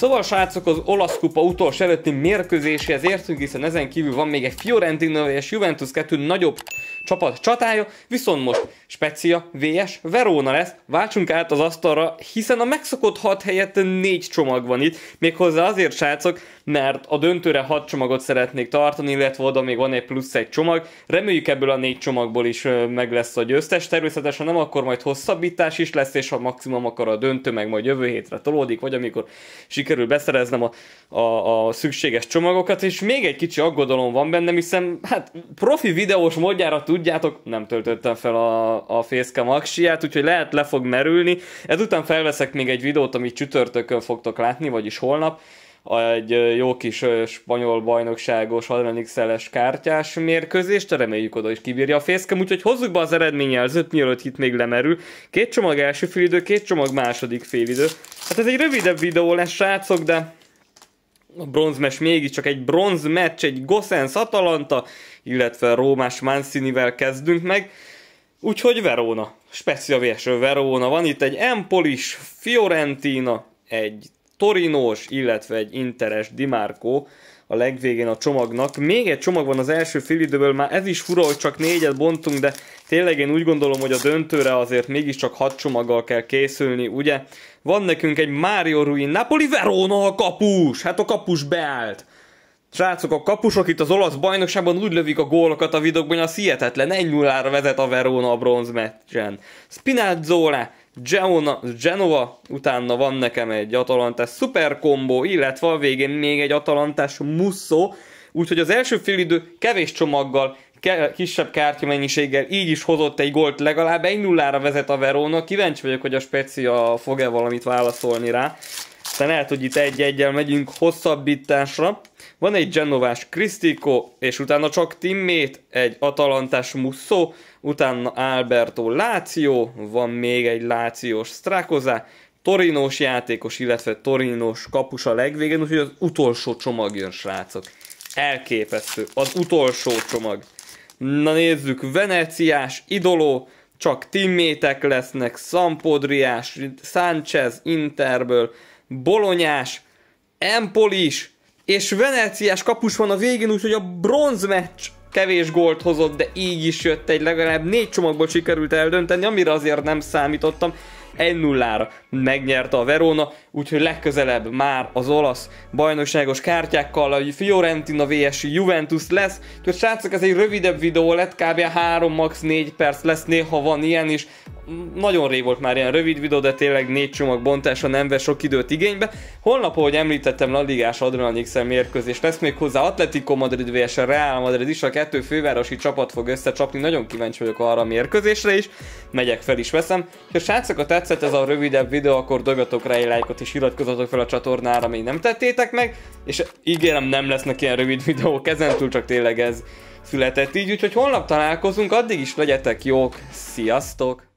Szóval srácok, az olasz kupa utolsó előtti mérkőzéséhez értünk, hiszen ezen kívül van még egy Fiorentina és Juventus 2 nagyobb csapat csatája, viszont most Specia, VS Verona lesz, váltsunk át az asztalra, hiszen a megszokott hat helyett négy csomag van itt, méghozzá azért srácok, mert a döntőre hat csomagot szeretnék tartani, illetve oda még van egy plusz egy csomag, reméljük ebből a négy csomagból is meg lesz a győztes, természetesen nem akkor majd hosszabbítás is lesz, és ha maximum akar a döntő, meg majd jövő hétre tolódik, vagy amikor sikerül beszereznem a, a, a szükséges csomagokat, és még egy kicsi aggodalom van bennem, hiszen hát profi videós módjára tudjátok, nem töltöttem fel a, a facecam aksiát, úgyhogy lehet le fog merülni. Ezután felveszek még egy videót, amit csütörtökön fogtok látni, vagyis holnap, egy jó kis spanyol bajnokságos Adrenalix-eles kártyás mérkőzést, reméljük oda is kibírja a fészkem, úgyhogy hozzuk be az eredményjelzőt, mielőtt itt még lemerül. Két csomag első félidő, két csomag második félidő. Hát ez egy rövidebb videó lesz, srácok, de a bronzmes mégiscsak egy bronz meccs, egy Gossens Atalanta, illetve Rómás Mancinivel kezdünk meg. Úgyhogy Verona, speciális Verona. Van itt egy Empolis, Fiorentina, egy Torinós, illetve egy Interes Dimárkó a legvégén a csomagnak. Még egy csomag van az első időből, már ez is fura, hogy csak négyet bontunk, de tényleg én úgy gondolom, hogy a döntőre azért mégiscsak hat csomaggal kell készülni, ugye? Van nekünk egy Mario Rui Napoli Verona a kapus, hát a kapus beállt. Srácok, a kapusok itt az olasz bajnokságban úgy lövik a gólokat a hogy az hihetetlen. 1 0 vezet a Verona a bronz meccsen. Spinazzola, Genoa, Genova, utána van nekem egy Atalantás szuperkombó, illetve a végén még egy Atalantás Musso, úgyhogy az első félidő kevés csomaggal, ke- kisebb kártyamennyiséggel így is hozott egy gólt, legalább 1 0 vezet a Verona, kíváncsi vagyok, hogy a Specia fog-e valamit válaszolni rá. Aztán lehet, hogy itt egy-egyel megyünk hosszabbításra. Van egy genovás Cristico, és utána csak Timmét, egy atalantás Musso, utána Alberto Láció, van még egy Lációs Strákozá, Torinós játékos, illetve Torinós kapus a legvégén úgyhogy az utolsó csomag jön, srácok. Elképesztő, az utolsó csomag. Na nézzük, Veneciás, Idoló, csak timmétek lesznek, Szampodriás, Sánchez, Interből, Bolonyás, Empolis és Veneciás kapus van a végén, úgyhogy a bronz meccs kevés gólt hozott, de így is jött egy legalább négy csomagból sikerült eldönteni, amire azért nem számítottam. 1-0-ra megnyerte a Verona, úgyhogy legközelebb már az olasz bajnokságos kártyákkal a Fiorentina vs Juventus lesz. Úgyhogy srácok, ez egy rövidebb videó lett, kb. 3 max 4 perc lesz, néha van ilyen is, nagyon rég volt már ilyen rövid videó, de tényleg négy csomag bontása nem vesz sok időt igénybe. Holnap, ahogy említettem, La Ligás Adrenalin e mérkőzés lesz még hozzá Atletico Madrid vs Real Madrid is, a kettő fővárosi csapat fog összecsapni, nagyon kíváncsi vagyok arra a mérkőzésre is, megyek fel is veszem. És a srácok a tetszett ez a rövidebb videó, akkor dobjatok rá egy lájkot és iratkozzatok fel a csatornára, még nem tettétek meg, és ígérem nem lesznek ilyen rövid videók, ezentúl csak tényleg ez született így, úgyhogy holnap találkozunk, addig is legyetek jók, sziasztok!